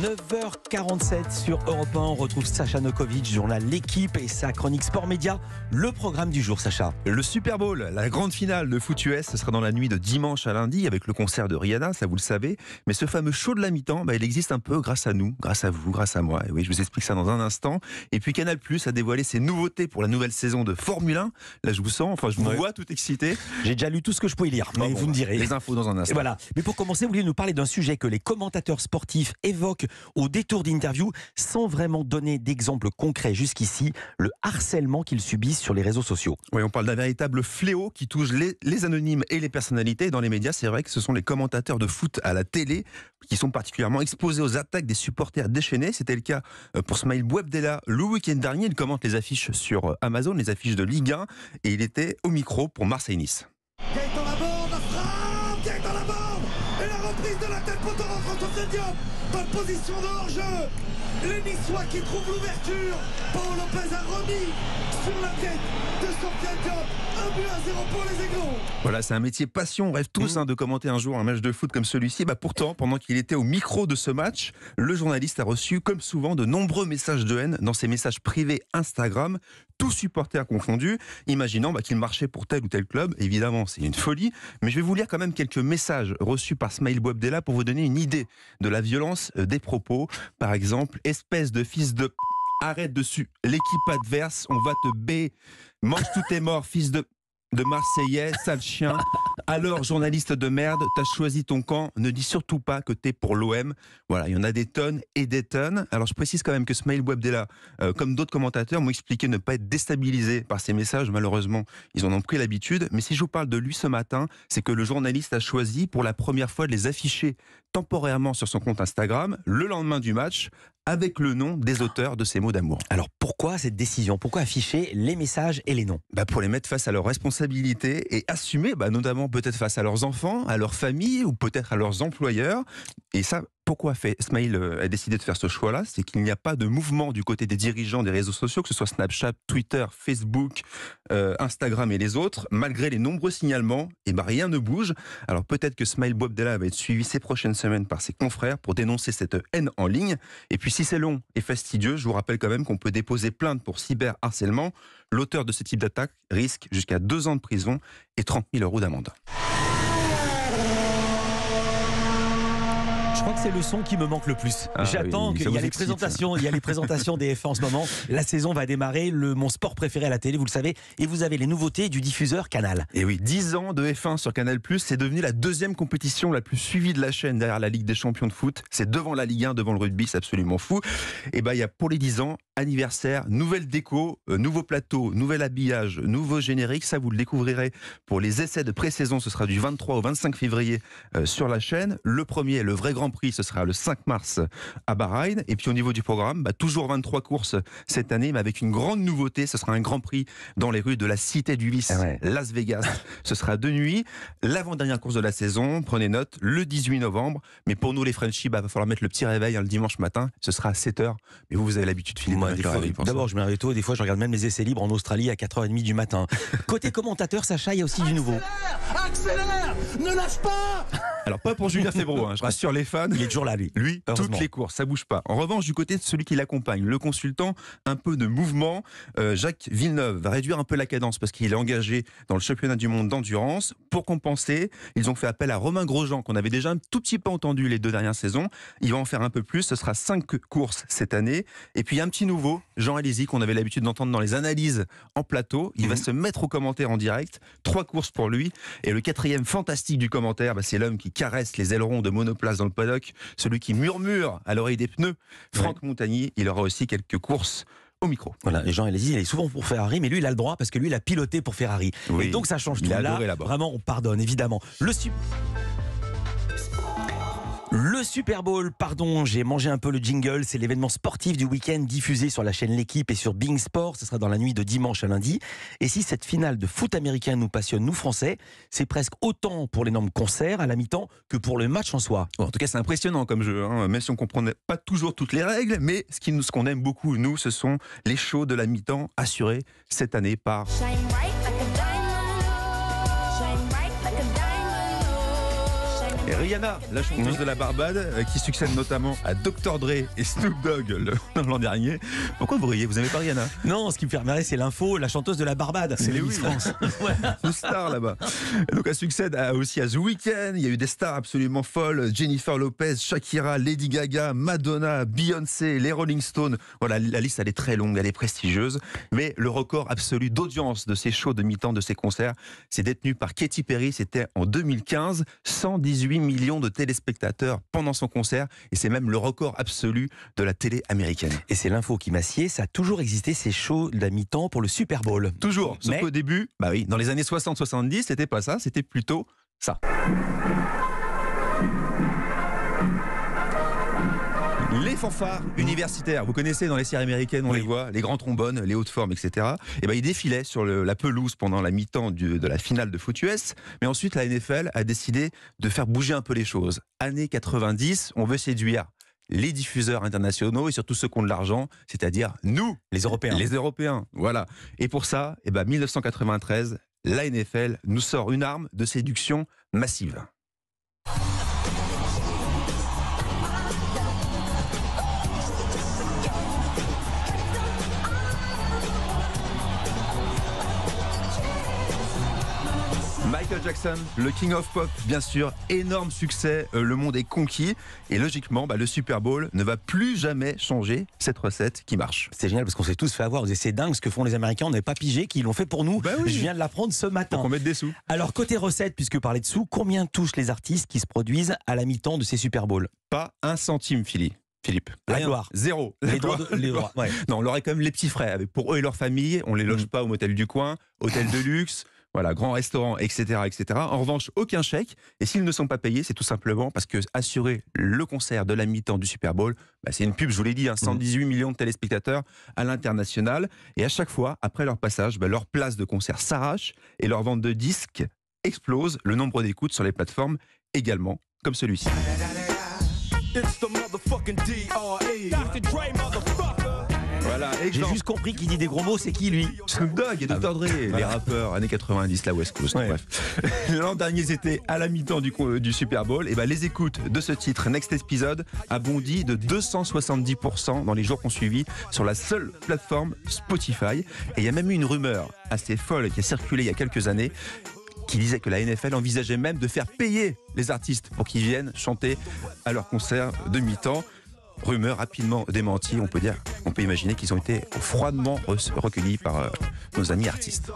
9h47 sur Europe 1, on retrouve Sacha Nokovic, journal L'équipe et sa chronique Sport Média. Le programme du jour, Sacha. Le Super Bowl, la grande finale de foot US, ce sera dans la nuit de dimanche à lundi avec le concert de Rihanna, ça vous le savez. Mais ce fameux show de la mi-temps, bah, il existe un peu grâce à nous, grâce à vous, grâce à moi. Et oui, je vous explique ça dans un instant. Et puis Canal Plus a dévoilé ses nouveautés pour la nouvelle saison de Formule 1. Là, je vous sens, enfin, je vous vois tout excité. J'ai déjà lu tout ce que je pouvais lire, mais vous me bah, direz. Les infos dans un instant. voilà. Mais pour commencer, vous voulez nous parler d'un sujet que les commentateurs sportifs évoquent au détour d'interview sans vraiment donner d'exemple concret jusqu'ici le harcèlement qu'ils subissent sur les réseaux sociaux. Oui, on parle d'un véritable fléau qui touche les, anonymes et les personnalités. Dans les médias, c'est vrai que ce sont les commentateurs de foot à la télé qui sont particulièrement exposés aux attaques des supporters déchaînés. C'était le cas euh, pour Smile Bouabdella le week-end dernier. Il commente les affiches sur euh, Amazon, les affiches de Ligue 1, et il était au micro pour Marseille-Nice. et la reprise de la tête pour pas position de hors-jeu. Les qui trouvent l'ouverture. Paul Lopez a remis sur la tête de Sofiane Diop. Un but à pour les Aiglons. Voilà, c'est un métier passion. On rêve tous mmh. hein, de commenter un jour un match de foot comme celui-ci. Bah pourtant, pendant qu'il était au micro de ce match, le journaliste a reçu, comme souvent, de nombreux messages de haine dans ses messages privés Instagram, tous supporters confondus, imaginant bah, qu'il marchait pour tel ou tel club. Évidemment, c'est une folie. Mais je vais vous lire quand même quelques messages reçus par Smail Bouabdella pour vous donner une idée de la violence euh, des propos, par exemple, espèce de fils de... Arrête dessus, l'équipe adverse, on va te b... Mange tout est mort, fils de de Marseillais, sale chien. Alors, journaliste de merde, t'as choisi ton camp. Ne dis surtout pas que t'es pour l'OM. Voilà, il y en a des tonnes et des tonnes. Alors, je précise quand même que Smail Webdella, là euh, comme d'autres commentateurs, m'ont expliqué ne pas être déstabilisé par ces messages. Malheureusement, ils en ont pris l'habitude. Mais si je vous parle de lui ce matin, c'est que le journaliste a choisi pour la première fois de les afficher temporairement sur son compte Instagram le lendemain du match, avec le nom des ah. auteurs de ces mots d'amour. Alors pourquoi cette décision Pourquoi afficher les messages et les noms bah Pour les mettre face à leurs responsabilités et assumer, bah, notamment peut-être face à leurs enfants, à leur famille ou peut-être à leurs employeurs, et ça, pourquoi fait, euh, a décidé de faire ce choix-là C'est qu'il n'y a pas de mouvement du côté des dirigeants des réseaux sociaux, que ce soit Snapchat, Twitter, Facebook, euh, Instagram et les autres. Malgré les nombreux signalements, et eh ben, rien ne bouge. Alors peut-être que Smail Bobdella va être suivi ces prochaines semaines par ses confrères pour dénoncer cette haine en ligne. Et puis si c'est long et fastidieux, je vous rappelle quand même qu'on peut déposer plainte pour cyberharcèlement. L'auteur de ce type d'attaque risque jusqu'à deux ans de prison et 30 000 euros d'amende. Je crois que c'est le son qui me manque le plus. Ah J'attends qu'il y ait les présentations, il y a les présentations des F1 en ce moment. La saison va démarrer, le mon sport préféré à la télé, vous le savez, et vous avez les nouveautés du diffuseur Canal. Et eh oui, 10 ans de F1 sur Canal+, c'est devenu la deuxième compétition la plus suivie de la chaîne derrière la Ligue des Champions de foot. C'est devant la Ligue 1, devant le rugby, c'est absolument fou. Et eh bien, il y a pour les 10 ans anniversaire, nouvelle déco, euh, nouveau plateau, nouvel habillage, nouveau générique. Ça, vous le découvrirez pour les essais de pré-saison. Ce sera du 23 au 25 février euh, sur la chaîne. Le premier, le vrai grand Prix, ce sera le 5 mars à Bahreïn. Et puis au niveau du programme, bah, toujours 23 courses cette année, mais avec une grande nouveauté. Ce sera un Grand Prix dans les rues de la Cité du Vice, ah Las Vegas. ce sera de nuit. L'avant-dernière course de la saison, prenez note, le 18 novembre. Mais pour nous, les Frenchies, il bah, va falloir mettre le petit réveil hein, le dimanche matin. Ce sera à 7h. Mais vous, vous avez l'habitude, Philippe. D'abord, je me réveille tôt. Des fois, je regarde même les essais libres en Australie à 4h30 du matin. Côté commentateur, Sacha, il y a aussi du nouveau. Accélère Ne lâche pas alors, pas pour Julien Febro, hein, je rassure les fans. Il est toujours là, lui. toutes les courses, ça bouge pas. En revanche, du côté de celui qui l'accompagne, le consultant, un peu de mouvement. Euh, Jacques Villeneuve va réduire un peu la cadence parce qu'il est engagé dans le championnat du monde d'endurance. Pour compenser, ils ont fait appel à Romain Grosjean, qu'on avait déjà un tout petit peu entendu les deux dernières saisons. Il va en faire un peu plus. Ce sera cinq courses cette année. Et puis, un petit nouveau, Jean Alési, qu'on avait l'habitude d'entendre dans les analyses en plateau. Il va mhm. se mettre au commentaires en direct. Trois courses pour lui. Et le quatrième fantastique du commentaire, bah, c'est l'homme qui caresse les ailerons de monoplace dans le paddock, celui qui murmure à l'oreille des pneus, Franck Montagny, il aura aussi quelques courses au micro. Voilà, les gens, disent, il est souvent pour Ferrari, mais lui, il a le droit parce que lui, il a piloté pour Ferrari. et donc, ça change tout. Là, vraiment, on pardonne, évidemment. Le le Super Bowl, pardon, j'ai mangé un peu le jingle, c'est l'événement sportif du week-end diffusé sur la chaîne L'équipe et sur Bing Sport, ce sera dans la nuit de dimanche à lundi. Et si cette finale de foot américain nous passionne, nous Français, c'est presque autant pour l'énorme concert à la mi-temps que pour le match en soi. en tout cas, c'est impressionnant comme jeu, hein. même si on ne comprenait pas toujours toutes les règles, mais ce qu'on aime beaucoup, nous, ce sont les shows de la mi-temps assurés cette année par... Rihanna, la chanteuse de la Barbade, euh, qui succède notamment à Dr. Dre et Snoop Dogg l'an dernier. Pourquoi vous riez Vous n'aimez pas Rihanna Non, ce qui me fait c'est l'info, la chanteuse de la Barbade. C'est les France. une star là-bas. Donc elle succède à, aussi à The Weeknd. Il y a eu des stars absolument folles Jennifer Lopez, Shakira, Lady Gaga, Madonna, Beyoncé, les Rolling Stones. Voilà, la liste, elle est très longue, elle est prestigieuse. Mais le record absolu d'audience de ces shows de mi-temps, de ces concerts, c'est détenu par Katy Perry. C'était en 2015, 118 millions de téléspectateurs pendant son concert et c'est même le record absolu de la télé américaine. Et c'est l'info qui m'a scié, ça a toujours existé ces shows de la mi-temps pour le Super Bowl. Toujours, sauf au début, bah oui, dans les années 60-70, c'était pas ça, c'était plutôt ça. les fanfares universitaires. Vous connaissez dans les séries américaines, on les voit, les grands trombones, les hautes formes, etc. Et eh ben, ils défilaient sur la pelouse pendant la mi-temps de la finale de foot US. Mais ensuite, la NFL a décidé de faire bouger un peu les choses. Année 90, on veut séduire les diffuseurs internationaux et surtout ceux qui ont de l'argent, c'est-à-dire nous, les Européens. Les Européens, voilà. Et pour ça, et eh ben 1993, la NFL nous sort une arme de séduction massive. Michael Jackson, le King of Pop, bien sûr, énorme succès, euh, le monde est conquis. Et logiquement, bah, le Super Bowl ne va plus jamais changer cette recette qui marche. C'est génial parce qu'on s'est tous fait avoir. C'est dingue ce que font les Américains, on n'est pas pigé qu'ils l'ont fait pour nous. Bah Je viens de l'apprendre ce matin. On met des sous. Alors, côté recette, puisque parler les de sous, combien touchent les artistes qui se produisent à la mi-temps de ces Super Bowls Pas un centime, Philippe. Philippe. La gloire. Zéro. La les Non, on leur est quand même les petits frais. Pour eux et leur famille, on les loge mm. pas au motel du coin, hôtel de luxe voilà, grands restaurants, etc., etc. En revanche, aucun chèque. Et s'ils ne sont pas payés, c'est tout simplement parce que assurer le concert de la mi-temps du Super Bowl, bah, c'est une pub, je vous l'ai dit, 118 hein, mmh. millions de téléspectateurs à l'international. Et à chaque fois, après leur passage, bah, leur place de concert s'arrache et leur vente de disques explose. Le nombre d'écoutes sur les plateformes également, comme celui-ci. J'ai juste compris qu'il dit des gros mots, c'est qui lui Snoop Dogg et Dr. Dre, les rappeurs années 90, la West Coast. Bref. L'an dernier, c'était à la mi-temps du, euh, Super Bowl. Et eh ben, les écoutes de ce titre, Next Episode, a bondi de 270% dans les jours qu'on suivit sur la seule plateforme Spotify. Et il y a même eu une rumeur assez folle qui a circulé il y a quelques années qui disait que la NFL envisageait même de faire payer les artistes pour qu'ils viennent chanter à leur concert de mi-temps. Rumeurs rapidement démenties. On peut dire, on peut imaginer qu'ils ont été froidement recueillis par euh, nos amis artistes.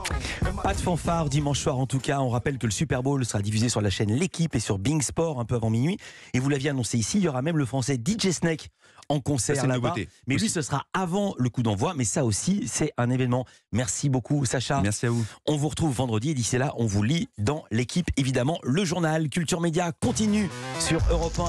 Pas de fanfare dimanche soir en tout cas. On rappelle que le Super Bowl sera diffusé sur la chaîne L'équipe et sur Bing Sport un peu avant minuit. Et vous l'aviez annoncé ici, il y aura même le français DJ Snake en concert là-bas. Mais aussi. lui, ce sera avant le coup d'envoi. Mais ça aussi, c'est un événement. Merci beaucoup, Sacha. Merci à vous. On vous retrouve vendredi. Et d'ici là, on vous lit dans l'équipe, évidemment, le journal Culture Média continue sur Europe 1.